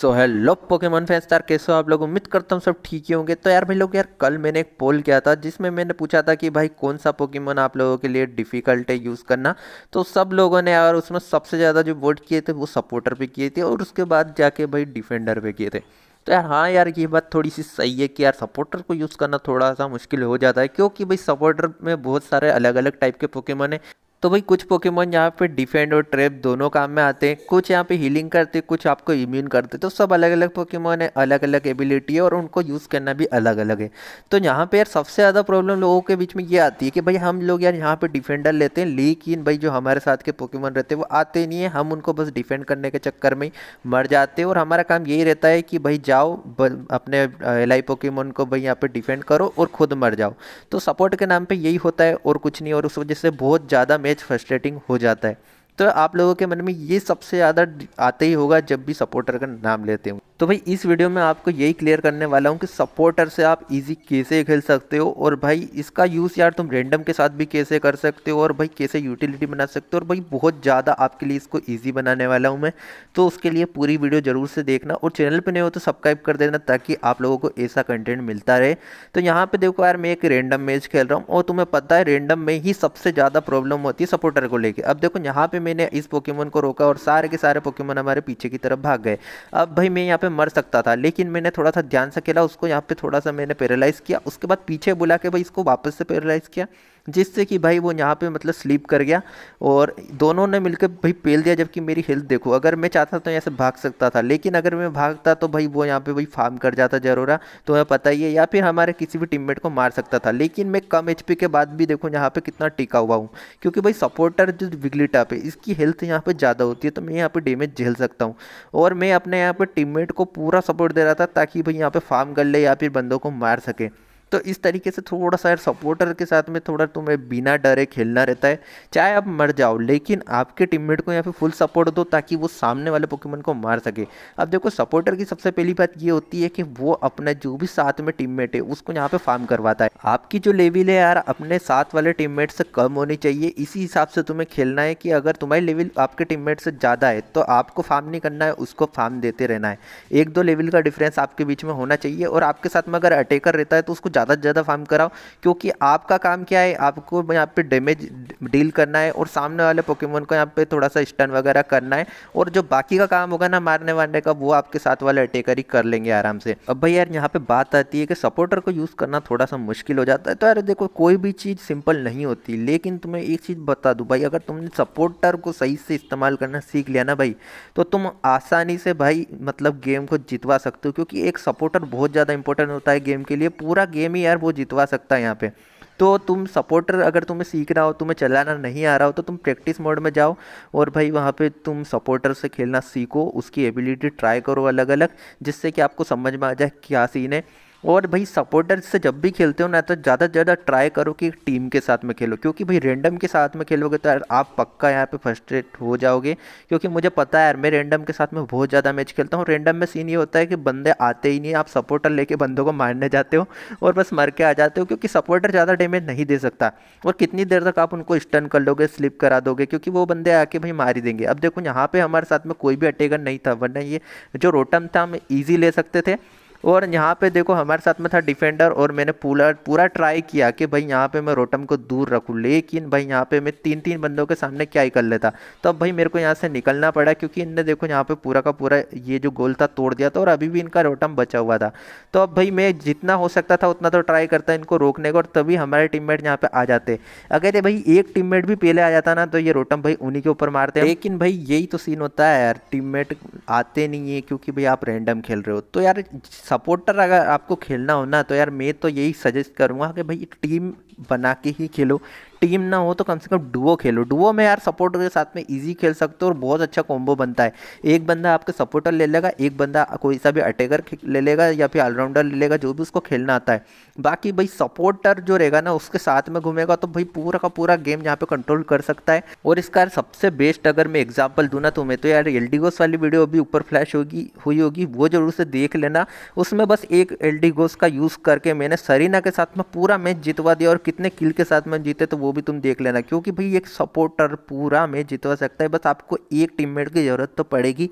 सो so, hello Pokemon fans यार कैसे हो आप लोग उम्मीद करता हूँ सब ठीक ही होंगे तो यार भाई लोग यार कल मैंने एक पोल किया था जिसमें मैंने पूछा था कि भाई कौन सा पोकेमोन आप लोगों के लिए डिफ़िकल्ट है यूज़ करना तो सब लोगों ने यार उसमें सबसे ज़्यादा जो वोट किए थे वो सपोर्टर पर किए थे और उसके बाद जाके भाई डिफेंडर पर किए थे तो यार हाँ यार ये बात थोड़ी सी सही है कि यार सपोर्टर को यूज़ करना थोड़ा सा मुश्किल हो जाता है क्योंकि भाई सपोर्टर में बहुत सारे अलग अलग टाइप के पोकेमोन है तो भाई कुछ पोकेमोन यहाँ पे डिफेंड और ट्रेप दोनों काम में आते हैं कुछ यहाँ पे हीलिंग करते हैं कुछ आपको इम्यून करते हैं तो सब अलग अलग पोकेमोन है अलग अलग एबिलिटी है और उनको यूज़ करना भी अलग अलग है तो यहाँ पे यार सबसे ज़्यादा प्रॉब्लम लोगों के बीच में ये आती है कि भाई हम लोग यार यहाँ पर डिफेंडर लेते हैं लेकिन भाई जो हमारे साथ के पोकेमोन रहते हैं वो आते नहीं है हम उनको बस डिफेंड करने के चक्कर में मर जाते हैं और हमारा काम यही रहता है कि भाई जाओ अपने एल आई पोकेमोन को भाई यहाँ पर डिफेंड करो और खुद मर जाओ तो सपोर्ट के नाम पर यही होता है और कुछ नहीं और उस वजह से बहुत ज़्यादा मैच फ्रस्ट्रेटिंग हो जाता है तो आप लोगों के मन में ये सबसे ज़्यादा आते ही होगा जब भी सपोर्टर का नाम लेते हूँ तो भाई इस वीडियो में आपको यही क्लियर करने वाला हूँ कि सपोर्टर से आप इजी कैसे खेल सकते हो और भाई इसका यूज़ यार तुम रेंडम के साथ भी कैसे कर सकते हो और भाई कैसे यूटिलिटी बना सकते हो और भाई बहुत ज़्यादा आपके लिए इसको ईजी बनाने वाला हूँ मैं तो उसके लिए पूरी वीडियो ज़रूर से देखना और चैनल पर नहीं हो तो सब्सक्राइब कर देना ताकि आप लोगों को ऐसा कंटेंट मिलता रहे तो यहाँ पर देखो यार मैं एक रेंडम मैच खेल रहा हूँ और तुम्हें पता है रेंडम में ही सबसे ज़्यादा प्रॉब्लम होती है सपोर्टर को लेकर अब देखो यहाँ पर मैंने इस पोकेमोन को रोका और सारे के सारे पोकेमोन हमारे पीछे की तरफ भाग गए अब भाई मैं यहाँ पर मर सकता था लेकिन मैंने थोड़ा सा ध्यान से खेला उसको यहाँ पे थोड़ा सा मैंने पैरालाइज़ किया उसके बाद पीछे बुला के भाई इसको वापस से पैरालाइज़ किया जिससे कि भाई वो यहाँ पे मतलब स्लीप कर गया और दोनों ने मिलकर भाई पेल दिया जबकि मेरी हेल्थ देखो अगर मैं चाहता तो यहाँ से भाग सकता था लेकिन अगर मैं भागता तो भाई वो यहाँ पे भाई फार्म कर जाता जरूरा हाँ। तो हमें पता ही है या फिर हमारे किसी भी टीममेट को मार सकता था लेकिन मैं कम एच के बाद भी देखो यहाँ पर कितना टिका हुआ हूँ क्योंकि भाई सपोर्टर जो विगली टाप है इसकी हेल्थ यहाँ पर ज़्यादा होती है तो मैं यहाँ पर डेमेज झेल सकता हूँ और मैं अपने यहाँ पर टीम को पूरा सपोर्ट दे रहा था ताकि भाई यहाँ पर फार्म कर ले या फिर बंदों को मार सके तो इस तरीके से थोड़ा सा सपोर्टर के साथ में थोड़ा तुम्हें बिना डरे खेलना रहता है चाहे आप मर जाओ लेकिन आपके टीममेट को यहाँ पे फुल सपोर्ट दो ताकि वो सामने वाले पोकेमन को मार सके अब देखो सपोर्टर की सबसे पहली बात ये होती है कि वो अपना जो भी साथ में टीम है उसको यहाँ पर फार्म करवाता है आपकी जो लेवल है यार अपने साथ वाले टीम से कम होनी चाहिए इसी हिसाब से तुम्हें खेलना है कि अगर तुम्हारी लेवल आपके टीम से ज़्यादा है तो आपको फार्म नहीं करना है उसको फार्म देते रहना है एक दो लेवल का डिफरेंस आपके बीच में होना चाहिए और आपके साथ में अगर अटैकर रहता है तो उसको ज़्यादा से ज़्यादा फार्म कराओ क्योंकि आपका काम क्या है आपको यहाँ पे डैमेज डील करना है और सामने वाले पोकेमोन को यहाँ पे थोड़ा सा स्टन वगैरह करना है और जो बाकी का काम होगा ना मारने वारने का वो आपके साथ वाले अटैकर ही कर लेंगे आराम से अब भाई यार यहाँ पर बात आती है कि सपोर्टर को यूज़ करना थोड़ा सा मुश्किल हो जाता है तो यार देखो कोई भी चीज़ सिंपल नहीं होती लेकिन तुम्हें एक चीज़ बता दूँ भाई अगर तुमने सपोर्टर को सही से इस्तेमाल करना सीख लिया ना भाई तो तुम आसानी से भाई मतलब गेम को जितवा सकते हो क्योंकि एक सपोर्टर बहुत ज़्यादा इंपॉर्टेंट होता है गेम के लिए पूरा गेम गेम ही यार वो जितवा सकता है यहाँ पे तो तुम सपोर्टर अगर तुम्हें सीख रहा हो तुम्हें चलाना नहीं आ रहा हो तो तुम प्रैक्टिस मोड में जाओ और भाई वहाँ पे तुम सपोर्टर से खेलना सीखो उसकी एबिलिटी ट्राई करो अलग अलग जिससे कि आपको समझ में आ जाए क्या सीन है और भाई सपोर्टर से जब भी खेलते हो ना तो ज़्यादा से ज़्यादा ट्राई करो कि टीम के साथ में खेलो क्योंकि भाई रेंडम के साथ में खेलोगे तो यार आप पक्का यहाँ पे फर्स्ट्रेट हो जाओगे क्योंकि मुझे पता है यार मैं रेंडम के साथ में बहुत ज़्यादा मैच खेलता हूँ रेंडम में सीन ये होता है कि बंदे आते ही नहीं आप सपोर्टर लेके बंदों को मारने जाते हो और बस मर के आ जाते हो क्योंकि सपोर्टर ज़्यादा डैमेज नहीं दे सकता और कितनी देर तक आप उनको स्टन कर लोगे स्लिप करा दोगे क्योंकि वो बंदे आके भाई मार ही देंगे अब देखो यहाँ पर हमारे साथ में कोई भी अटेगर नहीं था वरना ये जो रोटम था हम ईजी ले सकते थे और यहाँ पे देखो हमारे साथ में था डिफेंडर और मैंने पूरा पूरा ट्राई किया कि भाई यहाँ पे मैं रोटम को दूर रखूँ लेकिन भाई यहाँ पे मैं तीन तीन बंदों के सामने क्या ही कर लेता तो अब भाई मेरे को यहाँ से निकलना पड़ा क्योंकि इनने देखो यहाँ पे पूरा का पूरा ये जो गोल था तोड़ दिया था और अभी भी इनका रोटम बचा हुआ था तो अब भाई मैं जितना हो सकता था उतना तो ट्राई करता इनको रोकने का और तभी हमारे टीम मेट यहाँ आ जाते अगर ये भाई एक टीम भी पहले आ जाता ना तो ये रोटम भाई उन्हीं के ऊपर मारते लेकिन भाई यही तो सीन होता है यार टीम आते नहीं है क्योंकि भाई आप रेंडम खेल रहे हो तो यार सपोर्टर अगर आपको खेलना हो ना तो यार मैं तो यही सजेस्ट करूँगा कि भाई एक टीम बना के ही खेलो टीम ना हो तो कम से कम डुओ खेलो डुओ में यार सपोर्टर के साथ में ईजी खेल सकते हो और बहुत अच्छा कॉम्बो बनता है एक बंदा आपके सपोर्टर ले लेगा एक बंदा कोई सा भी अटैकर ले लेगा या फिर ऑलराउंडर ले लेगा जो भी उसको खेलना आता है बाकी भाई सपोर्टर जो रहेगा ना उसके साथ में घूमेगा तो भाई पूरा का पूरा गेम यहाँ पे कंट्रोल कर सकता है और इसका सबसे बेस्ट अगर मैं एग्जाम्पल दूँ ना तुम्हें तो, तो यार एल वाली वीडियो अभी ऊपर फ्लैश होगी हुई होगी वो जरूर से देख लेना उसमें बस एक एल का यूज़ करके मैंने सरीना के साथ में पूरा मैच जितवा दिया और कितने किल के साथ में जीते तो वो भी तुम देख लेना क्योंकि भाई एक सपोर्टर पूरा में जितवा सकता है बस आपको एक टीममेट की ज़रूरत तो पड़ेगी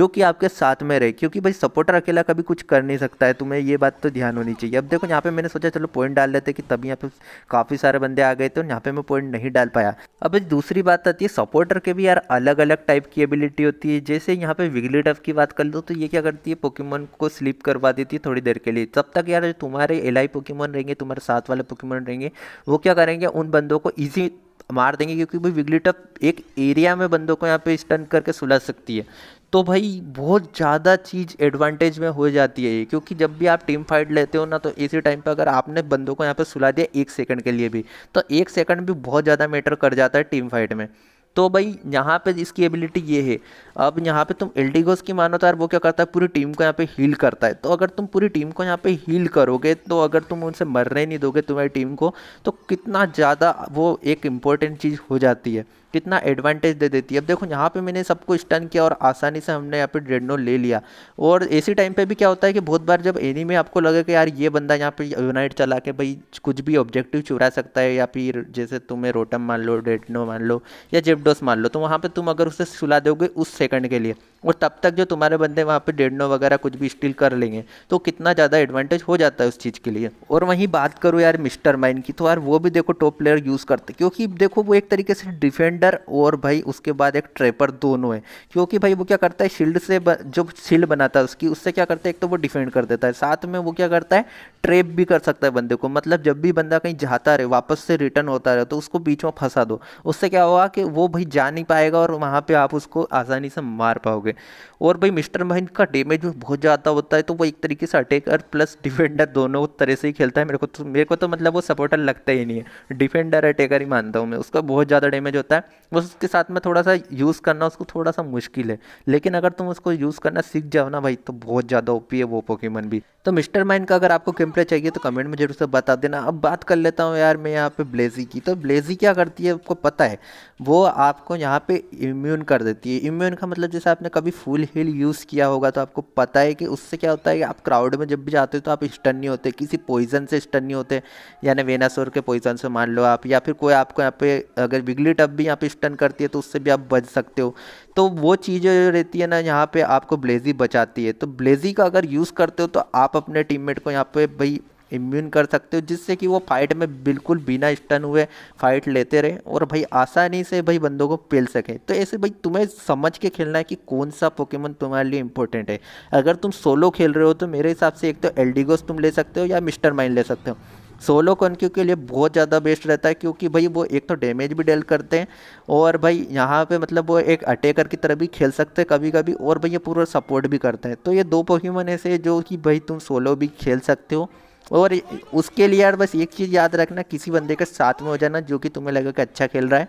जो कि आपके साथ में रहे क्योंकि भाई सपोर्टर अकेला कभी कुछ कर नहीं सकता है तुम्हें ये बात तो ध्यान होनी चाहिए अब देखो यहाँ पे मैंने सोचा चलो पॉइंट डाल लेते कि तभी यहाँ पे काफ़ी सारे बंदे आ गए थे यहाँ पे मैं पॉइंट नहीं डाल पाया अब दूसरी बात आती है सपोर्टर के भी यार अलग अलग टाइप की एबिलिटी होती है जैसे यहाँ पे विगली टफ की बात कर लो तो ये क्या करती है पोकीमोन को स्लिप करवा देती है थोड़ी देर के लिए तब तक यार तुम्हारे एल आई रहेंगे तुम्हारे साथ वाले पोकीमोन रहेंगे वो क्या करेंगे उन बंदों को ईजी मार देंगे क्योंकि भाई विगली टप एक एरिया में बंदों को यहाँ पे स्टन करके सुला सकती है तो भाई बहुत ज़्यादा चीज़ एडवांटेज में हो जाती है ये क्योंकि जब भी आप टीम फाइट लेते हो ना तो इसी टाइम पर अगर आपने बंदों को यहाँ पे सुला दिया एक सेकंड के लिए भी तो एक सेकंड भी बहुत ज़्यादा मैटर कर जाता है टीम फाइट में तो भाई यहाँ पे इसकी एबिलिटी ये है अब यहाँ पे तुम एल्डिगोस की मानो तो यार वो क्या करता है पूरी टीम को यहाँ पे हील करता है तो अगर तुम पूरी टीम को यहाँ पे हील करोगे तो अगर तुम उनसे मरने नहीं दोगे तुम्हारी टीम को तो कितना ज़्यादा वो एक इम्पोर्टेंट चीज़ हो जाती है कितना एडवांटेज दे देती है अब देखो यहाँ पे मैंने सबको स्टन किया और आसानी से हमने यहाँ पे ड्रेडनो ले लिया और इसी टाइम पे भी क्या होता है कि बहुत बार जब एनी में आपको लगे कि यार ये बंदा यहाँ पे यूनाइट चला के भाई कुछ भी ऑब्जेक्टिव चुरा सकता है या फिर जैसे तुम्हें रोटम मान लो ड्रेडनो मान लो या जेपडोस मान लो तो वहाँ पर तुम अगर उसे सुला दोगे उस सेकंड के लिए और तब तक जो तुम्हारे बंदे वहाँ पर डेडनो वगैरह कुछ भी स्टिल कर लेंगे तो कितना ज़्यादा एडवांटेज हो जाता है उस चीज़ के लिए और वहीं बात करूँ यार मिस्टर माइन की तो यार वो भी देखो टॉप प्लेयर यूज़ करते क्योंकि देखो वो एक तरीके से डिफेंड डिफेंडर और भाई उसके बाद एक ट्रेपर दोनों है क्योंकि भाई वो क्या करता है शील्ड से जो शील्ड बनाता है उसकी उससे क्या करता है एक तो वो डिफेंड कर देता है साथ में वो क्या करता है ट्रेप भी कर सकता है बंदे को मतलब जब भी बंदा कहीं जाता रहे वापस से रिटर्न होता रहे तो उसको बीच में फंसा दो उससे क्या हुआ कि वो भाई जा नहीं पाएगा और वहाँ पर आप उसको आसानी से मार पाओगे और भाई मिस्टर महिंद का डेमेज बहुत ज़्यादा होता है तो वो एक तरीके से अटैकर प्लस डिफेंडर दोनों तरह से ही खेलता है मेरे को तो मेरे को तो मतलब वो सपोर्टर लगता ही नहीं है डिफेंडर अटैकर ही मानता हूँ मैं उसका बहुत ज़्यादा डैमेज होता है उसके साथ में थोड़ा सा यूज़ करना उसको थोड़ा सा मुश्किल है लेकिन अगर तुम उसको यूज़ करना सीख जाओ ना भाई तो बहुत ज़्यादा ओपी है वो पोकेमन भी तो मिस्टर माइंड का अगर आपको गेम प्ले चाहिए तो कमेंट में जरूर से बता देना अब बात कर लेता हूँ यार मैं यहाँ पे ब्लेजी की तो ब्लेजी क्या करती है आपको पता है वो आपको यहाँ पे इम्यून कर देती है इम्यून का मतलब जैसे आपने कभी फुल हिल यूज़ किया होगा तो आपको पता है कि उससे क्या होता है कि आप क्राउड में जब भी जाते हो तो आप स्टन नहीं होते किसी पॉइजन से स्टन नहीं होते यानी वेनासोर के पॉइजन से मान लो आप या फिर कोई आपको यहाँ पे अगर बिगली टब भी यहाँ पे स्टन करती है तो उससे भी आप बच सकते हो तो वो चीज़ रहती है ना यहाँ पे आपको ब्लेजी बचाती है तो ब्लेजी का अगर यूज़ करते हो तो आप अपने टीममेट को यहाँ पे भाई इम्यून कर सकते हो जिससे कि वो फाइट में बिल्कुल बिना स्टन हुए फाइट लेते रहे और भाई आसानी से भाई बंदों को पेल सकें तो ऐसे भाई तुम्हें समझ के खेलना है कि कौन सा पोकेमन तुम्हारे लिए इंपॉर्टेंट है अगर तुम सोलो खेल रहे हो तो मेरे हिसाब से एक तो एल्डिगोस तुम ले सकते हो या मिस्टर माइंड ले सकते हो सोलो कॉन्क्यू के लिए बहुत ज़्यादा बेस्ट रहता है क्योंकि भाई वो एक तो डैमेज भी डेल करते हैं और भाई यहाँ पे मतलब वो एक अटैकर की तरह भी खेल सकते हैं कभी कभी और भाई ये पूरा सपोर्ट भी करते हैं तो ये दो पोकीमन ऐसे जो कि भाई तुम सोलो भी खेल सकते हो और उसके लिए यार बस एक चीज़ याद रखना किसी बंदे के साथ में हो जाना जो कि तुम्हें लगे कि अच्छा खेल रहा है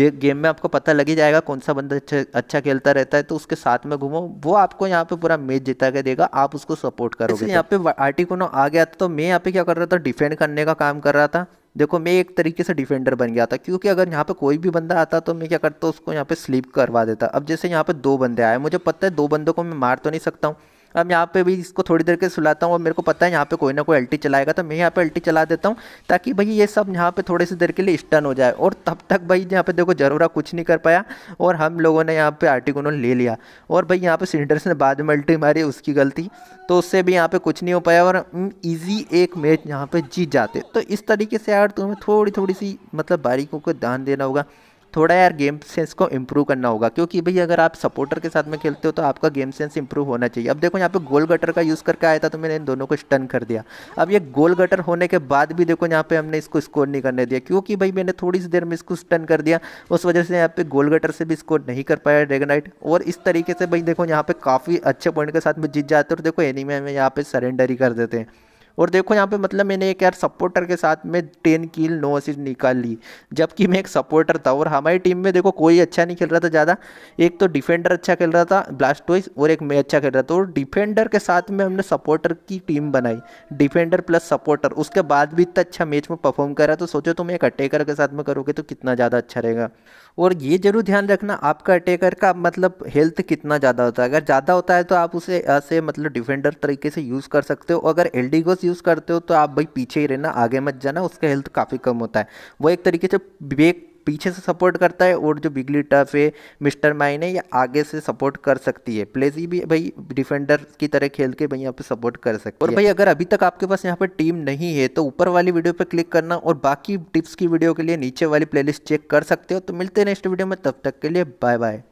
जो गेम में आपको पता लग ही जाएगा कौन सा बंदा अच्छा अच्छा खेलता रहता है तो उसके साथ में घूमो वो आपको यहाँ पे पूरा मैच जिता के देगा आप उसको सपोर्ट करोगे तो। यहाँ पे आर्टिकोनो आ गया था तो मैं यहाँ पे क्या कर रहा था डिफेंड करने का काम कर रहा था देखो मैं एक तरीके से डिफेंडर बन गया था क्योंकि अगर यहाँ पे कोई भी बंदा आता तो मैं क्या करता उसको यहाँ पे स्लीप करवा देता अब जैसे यहाँ पे दो बंदे आए मुझे पता है दो बंदों को मैं मार तो नहीं सकता हूँ अब यहाँ पे भी इसको थोड़ी देर के सुलाता हूँ और मेरे को पता है यहाँ पे कोई ना कोई अल्टी चलाएगा तो मैं यहाँ पे अल्टी चला देता हूँ ताकि भाई ये सब यहाँ पे थोड़ी सी देर के लिए स्टन हो जाए और तब तक भाई यहाँ पे देखो जरूरा कुछ नहीं कर पाया और हम लोगों ने यहाँ पे आर्टिकोनो ले लिया और भाई यहाँ पे सिलेंडर ने बाद में अल्टी मारी उसकी गलती तो उससे भी यहाँ पे कुछ नहीं हो पाया और ईजी एक मैच यहाँ पे जीत जाते तो इस तरीके से यार तुम्हें थोड़ी थोड़ी सी मतलब बारीकों को ध्यान देना होगा थोड़ा यार गेम सेंस को इम्प्रूव करना होगा क्योंकि भाई अगर आप सपोर्टर के साथ में खेलते हो तो आपका गेम सेंस इंप्रूव होना चाहिए अब देखो यहाँ पे गोल गटर का यूज़ करके आया था तो मैंने इन दोनों को स्टन कर दिया अब ये गोल गटर होने के बाद भी देखो यहाँ पे हमने इसको स्कोर नहीं करने दिया क्योंकि भाई मैंने थोड़ी सी देर में इसको स्टन कर दिया उस वजह से यहाँ पे गोल गटर से भी स्कोर नहीं कर पाया ड्रेगनाइट और इस तरीके से भाई देखो यहाँ पे काफ़ी अच्छे पॉइंट के साथ में जीत जाते हैं और देखो एनिमे में यहाँ पे सरेंडर ही कर देते हैं और देखो यहाँ पे मतलब मैंने एक यार सपोर्टर के साथ में टेन कील नो असिस्ट निकाल ली जबकि मैं एक सपोर्टर था और हमारी टीम में देखो कोई अच्छा नहीं खेल रहा था ज़्यादा एक तो डिफेंडर अच्छा खेल रहा था ब्लास्टोइस और एक मैं अच्छा खेल रहा था और डिफेंडर के साथ में हमने सपोर्टर की टीम बनाई डिफेंडर प्लस सपोर्टर उसके बाद भी इतना अच्छा मैच में परफॉर्म करा तो सोचो तुम एक अटेकर के साथ में करोगे तो कितना ज़्यादा अच्छा रहेगा और ये जरूर ध्यान रखना आपका अटैकर का मतलब हेल्थ कितना ज़्यादा होता है अगर ज़्यादा होता है तो आप उसे ऐसे मतलब डिफेंडर तरीके से यूज़ कर सकते हो अगर एल्डिगोस यूज़ करते हो तो आप भाई पीछे ही रहना आगे मत जाना उसका हेल्थ काफ़ी कम होता है वो एक तरीके से ब्रेक पीछे से सपोर्ट करता है और जो बिगली टफ है मिस्टर माइन है ये आगे से सपोर्ट कर सकती है प्लेजी भी भाई डिफेंडर की तरह खेल के भाई यहाँ पे सपोर्ट कर सकती है और भाई अगर अभी तक आपके पास यहाँ पे टीम नहीं है तो ऊपर वाली वीडियो पे क्लिक करना और बाकी टिप्स की वीडियो के लिए नीचे वाली प्ले चेक कर सकते हो तो मिलते हैं नेक्स्ट वीडियो में तब तक के लिए बाय बाय